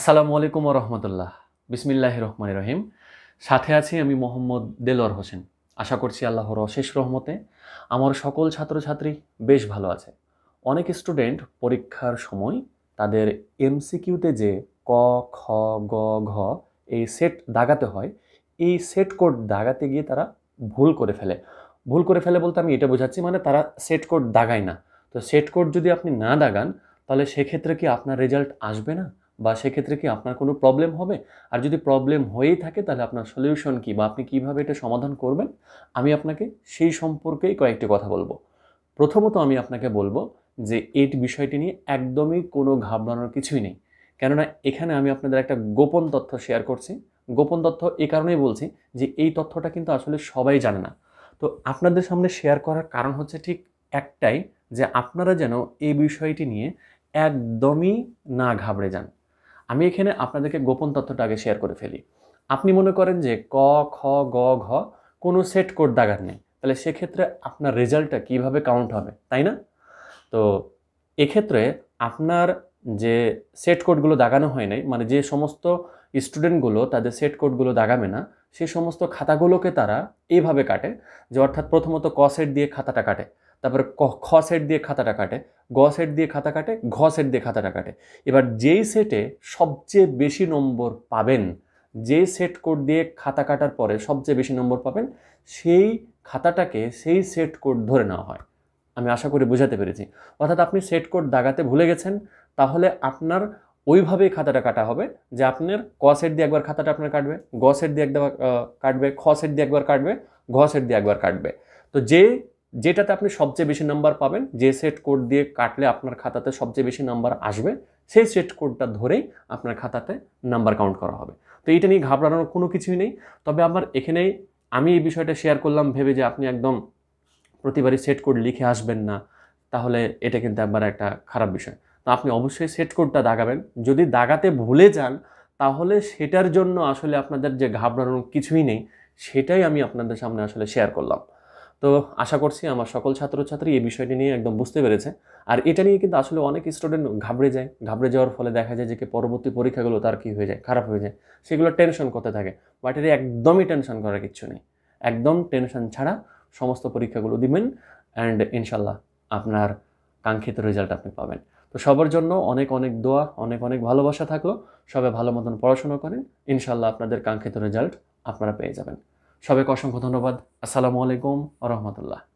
আসসালামু আলাইকুম রহমতুল্লাহ বিসমিল্লাহ রহমান রহিম সাথে আছি আমি মোহাম্মদ দেলোয়ার হোসেন আশা করছি আল্লাহর অশেষ রহমতে আমার সকল ছাত্রছাত্রী বেশ ভালো আছে অনেক স্টুডেন্ট পরীক্ষার সময় তাদের এমসিকিউতে যে ক খ গ ঘ এই সেট দাগাতে হয় এই সেট কোড দাগাতে গিয়ে তারা ভুল করে ফেলে ভুল করে ফেলে বলতে আমি এটা বোঝাচ্ছি মানে তারা সেট কোড দাগায় না তো সেট কোড যদি আপনি না দাগান তাহলে সেক্ষেত্রে কি আপনার রেজাল্ট আসবে না বা সেক্ষেত্রে কি আপনার কোনো প্রবলেম হবে আর যদি প্রবলেম হয়েই থাকে তাহলে আপনার সলিউশন কী বা আপনি কিভাবে এটা সমাধান করবেন আমি আপনাকে সেই সম্পর্কেই কয়েকটি কথা বলবো প্রথমত আমি আপনাকে বলবো যে এই বিষয়টি নিয়ে একদমই কোনো ঘাবড়ানোর কিছুই নেই কেননা এখানে আমি আপনাদের একটা গোপন তথ্য শেয়ার করছি গোপন তথ্য এ কারণেই বলছি যে এই তথ্যটা কিন্তু আসলে সবাই জানে না তো আপনাদের সামনে শেয়ার করার কারণ হচ্ছে ঠিক একটাই যে আপনারা যেন এই বিষয়টি নিয়ে একদমই না ঘাবড়ে যান আমি এখানে আপনাদেরকে গোপন তথ্যটা আগে শেয়ার করে ফেলি আপনি মনে করেন যে ক খ গ ঘ কোনো সেট কোড দাগার নেই তাহলে সেক্ষেত্রে আপনার রেজাল্টটা কিভাবে কাউন্ট হবে তাই না তো এক্ষেত্রে আপনার যে সেট কোডগুলো দাগানো হয় নাই মানে যে সমস্ত স্টুডেন্টগুলো তাদের সেট কোডগুলো দাগাবে না সেই সমস্ত খাতাগুলোকে তারা এইভাবে কাটে যে অর্থাৎ প্রথমত ক সেট দিয়ে খাতাটা কাটে তারপরে খ সেট দিয়ে খাতাটা কাটে গ সেট দিয়ে খাতা কাটে ঘ সেট দিয়ে খাতাটা কাটে এবার যেই সেটে সবচেয়ে বেশি নম্বর পাবেন যে সেট কোড দিয়ে খাতা কাটার পরে সবচেয়ে বেশি নম্বর পাবেন সেই খাতাটাকে সেই সেট কোড ধরে নেওয়া হয় আমি আশা করি বোঝাতে পেরেছি অর্থাৎ আপনি সেট কোড দাগাতে ভুলে গেছেন তাহলে আপনার ওইভাবেই খাতাটা কাটা হবে যে আপনার ক সেট দিয়ে একবার খাতাটা আপনার কাটবে গ সেট দিয়ে একবার কাটবে খ সেট দিয়ে একবার কাটবে ঘ সেট দিয়ে একবার কাটবে তো যে যেটাতে আপনি সবচেয়ে বেশি নাম্বার পাবেন যে সেট কোড দিয়ে কাটলে আপনার খাতাতে সবচেয়ে বেশি নাম্বার আসবে সেই সেট কোডটা ধরেই আপনার খাতাতে নাম্বার কাউন্ট করা হবে তো এটা নিয়ে ঘাবড়ানোর কোনো কিছুই নেই তবে আমার এখানে আমি এই বিষয়টা শেয়ার করলাম ভেবে যে আপনি একদম প্রতিবারই সেট কোড লিখে আসবেন না তাহলে এটা কিন্তু একবার একটা খারাপ বিষয় তো আপনি অবশ্যই সেট কোডটা দাগাবেন যদি দাগাতে ভুলে যান তাহলে সেটার জন্য আসলে আপনাদের যে ঘাবড়ানোর কিছুই নেই সেটাই আমি আপনাদের সামনে আসলে শেয়ার করলাম তো আশা করছি আমার সকল ছাত্রছাত্রী এই বিষয়টি নিয়ে একদম বুঝতে পেরেছে আর এটা নিয়ে কিন্তু আসলে অনেক স্টুডেন্ট ঘাবড়ে যায় ঘাবড়ে যাওয়ার ফলে দেখা যায় যে পরবর্তী পরীক্ষাগুলো তার কী হয়ে যায় খারাপ হয়ে যায় সেগুলো টেনশন করতে থাকে বাট এটা একদমই টেনশন করার কিছু নেই একদম টেনশন ছাড়া সমস্ত পরীক্ষাগুলো দিবেন অ্যান্ড ইনশাল্লাহ আপনার কাঙ্ক্ষিত রেজাল্ট আপনি পাবেন তো সবার জন্য অনেক অনেক দোয়া অনেক অনেক ভালোবাসা থাকলো সবাই ভালো মতন পড়াশোনা করেন ইনশাল্লাহ আপনাদের কাঙ্ক্ষিত রেজাল্ট আপনারা পেয়ে যাবেন সবাইকে অসংখ্য ধন্যবাদ আসসালামু আলাইকুম রহমতুল্লাহ